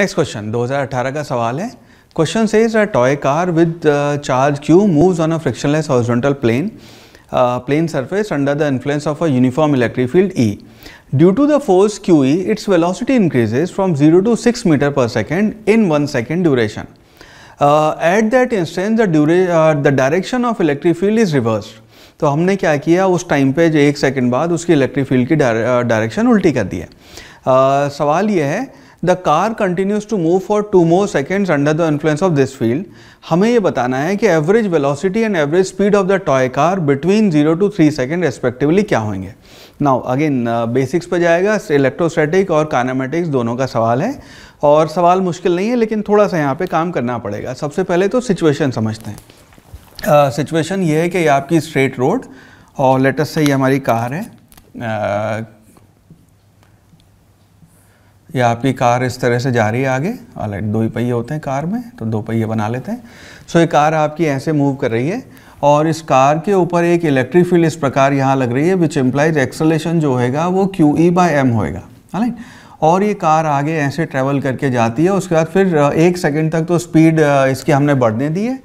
next question 2018 का सवाल है क्वेश्चन से toy car with charge Q moves on a frictionless horizontal plane plane surface under the influence of a uniform electric field E due to the force Q E its velocity increases from zero to six metre per second in one second duration at that instance the dura the direction of electric field is reversed तो हमने क्या किया उस time पे जो एक second बाद उसकी इलेक्ट्रिक फील्ड की डायरेक्शन uh, उल्टी कर दी है uh, सवाल यह है the car continues to move for two more seconds under the influence of this field हमें ये बताना है कि average velocity and average speed of the toy car between zero to three second respectively क्या होंगे नाउ अगेन बेसिक्स पर जाएगा electrostatic और कानामेटिक्स दोनों का सवाल है और सवाल मुश्किल नहीं है लेकिन थोड़ा सा यहाँ पर काम करना पड़ेगा सबसे पहले तो सिचुएशन समझते हैं सिचुएशन uh, ये है कि आपकी स्ट्रेट रोड और लेटेस्ट से ये हमारी कार है uh, ये आपकी कार इस तरह से जा रही है आगे ऑलराइट दो ही पहिए होते हैं कार में तो दो पहिए बना लेते हैं सो ये कार आपकी ऐसे मूव कर रही है और इस कार के ऊपर एक इलेक्ट्रिक फील्ड इस प्रकार यहाँ लग रही है विच एम्प्लाइज एक्सलेशन जो होगा वो क्यू ई बाई एम होएगा राइट और ये कार आगे ऐसे ट्रेवल करके जाती है उसके बाद फिर एक सेकेंड तक तो स्पीड इसकी हमने बढ़ने दी है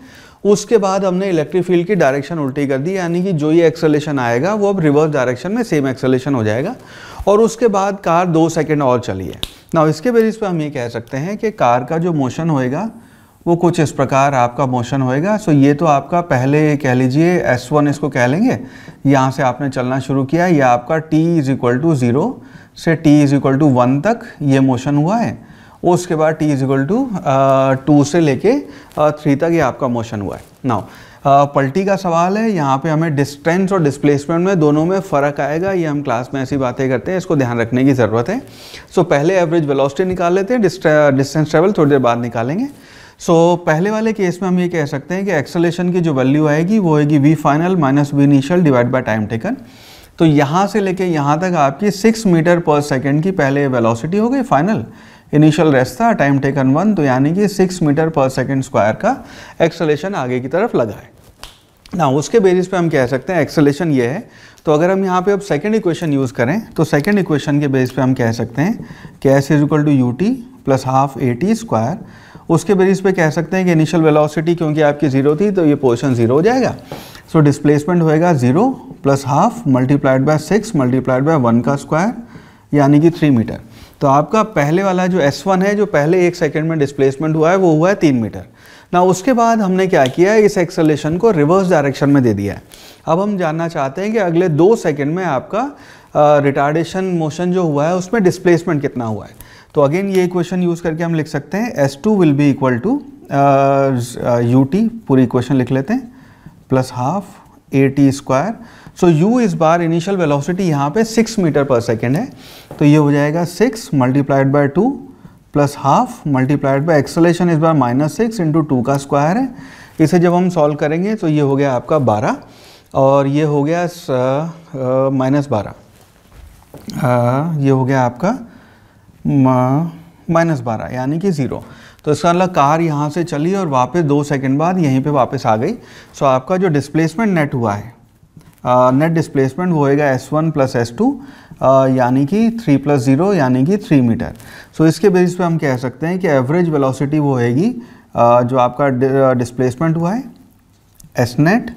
उसके बाद हमने इलेक्ट्रिक फील्ड की डायरेक्शन उल्टी कर दी यानी कि जो ये एक्सेलेशन आएगा वो अब रिवर्स डायरेक्शन में सेम एक्सेलेशन हो जाएगा और उसके बाद कार दो सेकेंड और चली है ना इसके बेसिस पर हम ये कह सकते हैं कि कार का जो मोशन होएगा वो कुछ इस प्रकार आपका मोशन होएगा सो ये तो आपका पहले कह लीजिए एस वन इसको कह लेंगे यहाँ से आपने चलना शुरू किया या आपका T is equal to zero से T is equal to one तक ये मोशन हुआ है उसके बाद T is equal to two से लेके थ्री uh, तक ये आपका मोशन हुआ है नाउ uh, पलटी का सवाल है यहाँ पे हमें डिस्टेंस और डिस्प्लेसमेंट में दोनों में फ़र्क आएगा ये हम क्लास में ऐसी बातें करते हैं इसको ध्यान रखने की ज़रूरत है सो so, पहले एवरेज वेलोसिटी निकाल लेते हैं डिस्टेंस ट्रेवल uh, थोड़ी देर बाद निकालेंगे सो so, पहले वाले केस में हम ये कह सकते हैं कि एक्सलेशन की जो वैल्यू आएगी वो होगी V final minus V initial divide by time taken तो यहाँ से लेके यहाँ तक आपकी सिक्स मीटर पर सेकेंड की पहले वेलोसिटी हो गई फाइनल इनिशियल रेस्ट था टाइम टेकन वन तो यानी कि six metre per second square का एक्सलेशन आगे की तरफ लगा है ना उसके बेसिस पे हम कह सकते हैं एक्सलेशन ये है तो अगर हम यहाँ पे अब सेकेंड इक्वेशन यूज़ करें तो सेकेंड इक्वेशन के बेस पे हम कह सकते हैं कि S is equal to U T plus half A T square उसके बेसिस पे कह सकते हैं कि इनिशियल वेलोसिटी क्योंकि आपकी ज़ीरो थी तो ये पोर्शन ज़ीरो हो जाएगा सो डिस्प्लेसमेंट होएगा zero plus half multiplied by six multiplied by one का स्क्वायर यानी कि थ्री मीटर तो आपका पहले वाला जो S1 है जो पहले एक सेकेंड में डिस्प्लेसमेंट हुआ है वो हुआ है तीन मीटर ना उसके बाद हमने क्या किया है इस एक्सलेशन को रिवर्स डायरेक्शन में दे दिया है अब हम जानना चाहते हैं कि अगले दो सेकेंड में आपका रिटार्डेशन मोशन जो हुआ है उसमें डिस्प्लेसमेंट कितना हुआ है तो अगेन ये इक्वेशन यूज़ करके हम लिख सकते हैं S two will be equal to U T पूरी इक्वेशन लिख लेते हैं plus half A T square so U इस बार इनिशियल वेलोसिटी यहाँ पे सिक्स मीटर पर सेकेंड है तो ये हो जाएगा six multiplied by two plus half multiplied by acceleration इस बार माइनस सिक्स इंटू टू का स्क्वायर है इसे जब हम सॉल्व करेंगे तो ये हो गया आपका बारह और ये हो गया माइनस बारह ये हो गया आपका माइनस बारह यानी कि ज़ीरो तो इसका मतलब कार यहाँ से चली और वापस दो सेकंड बाद यहीं पे वापस आ गई सो आपका जो डिस्प्लेसमेंट नेट हुआ है नेट डिस्प्लेसमेंट होएगा S one plus S two यानी कि थ्री प्लस ज़ीरो यानी कि थ्री मीटर सो so, इसके बेसिस पे हम कह सकते हैं कि एवरेज वेलोसिटी वो होएगी जो आपका डिस्प्लेसमेंट हुआ है S net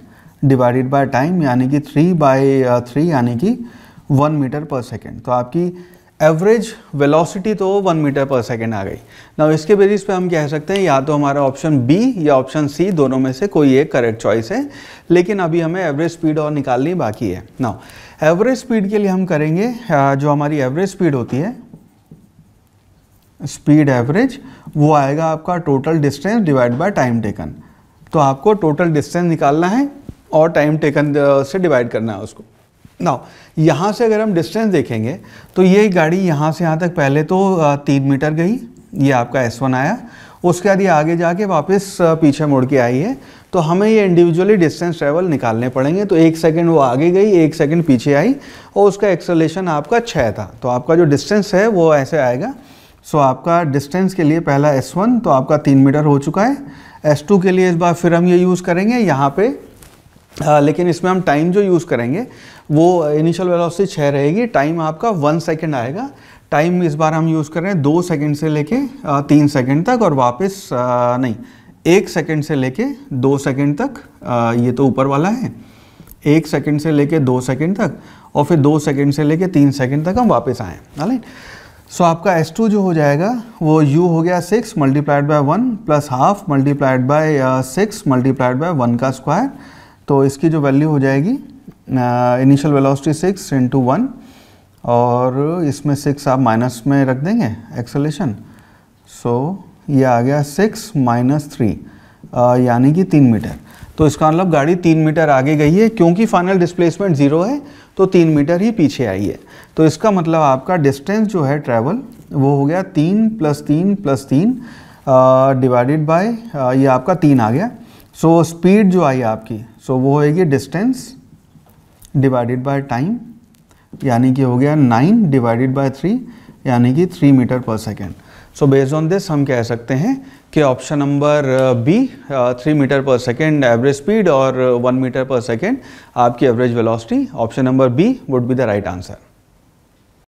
divided by time यानी कि थ्री बाई थ्री यानी कि वन मीटर पर सेकेंड तो आपकी एवरेज वेलोसिटी तो वन मीटर पर सेकेंड आ गई ना इसके बेसिस पे हम कह सकते हैं या तो हमारा ऑप्शन बी या ऑप्शन सी दोनों में से कोई एक करेक्ट चॉइस है लेकिन अभी हमें एवरेज स्पीड और निकालनी बाकी है ना एवरेज स्पीड के लिए हम करेंगे जो हमारी एवरेज स्पीड होती है स्पीड एवरेज वो आएगा आपका total distance divide by time taken तो आपको टोटल डिस्टेंस निकालना है और टाइम टेकन से डिवाइड करना है उसको नाउ यहाँ से अगर हम डिस्टेंस देखेंगे तो ये गाड़ी यहाँ से यहाँ तक पहले तो तीन मीटर गई ये आपका एस वन आया उसके बाद ये आगे जाके वापस पीछे मुड़ के आई है तो हमें ये इंडिविजुअली डिस्टेंस ट्रेवल निकालने पड़ेंगे तो एक सेकंड वो आगे गई एक सेकंड पीछे आई और उसका एक्सलेशन आपका छः था तो आपका जो डिस्टेंस है वो ऐसे आएगा सो आपका डिस्टेंस के लिए पहला एस वन तो आपका तीन मीटर हो चुका है एस टू के लिए इस बार फिर हम ये यूज़ करेंगे यहाँ पर आ, हाँ, लेकिन इसमें हम टाइम जो यूज़ करेंगे वो इनिशियल वेलोसिटी छः रहेगी टाइम आपका वन सेकेंड आएगा टाइम इस बार हम यूज़ कर रहे हैं दो सेकेंड से लेके तीन सेकेंड तक और वापस नहीं एक सेकेंड से लेके दो सेकेंड तक आ, ये तो ऊपर वाला है एक सेकेंड से लेके दो सेकेंड तक और फिर दो सेकेंड से लेके तीन सेकेंड तक हम वापस आएँ राइट सो आपका एस टू जो हो जाएगा वो यू हो गया six multiplied by one plus half multiplied by six multiplied by one का स्क्वायर तो इसकी जो वैल्यू हो जाएगी initial velocity six into one और इसमें सिक्स आप माइनस में रख देंगे एक्सलेशन सो ये आ गया सिक्स माइनस थ्री यानी कि तीन मीटर तो इसका मतलब गाड़ी तीन मीटर आगे गई है क्योंकि फाइनल डिस्प्लेसमेंट ज़ीरो है तो तीन मीटर ही पीछे आई है तो इसका मतलब आपका डिस्टेंस जो है ट्रैवल वो हो गया तीन प्लस तीन प्लस तीन डिवाइडेड बाय ये आपका तीन आ गया सो so, स्पीड जो आई आपकी सो so, वो होएगी डिस्टेंस डिवाइडेड बाय टाइम यानी कि हो गया नाइन डिवाइडेड बाय थ्री यानी कि three metre per second so based on this हम कह सकते हैं कि option number B three metre per second average speed और वन मीटर पर सेकेंड आपकी average velocity option number B would be the right answer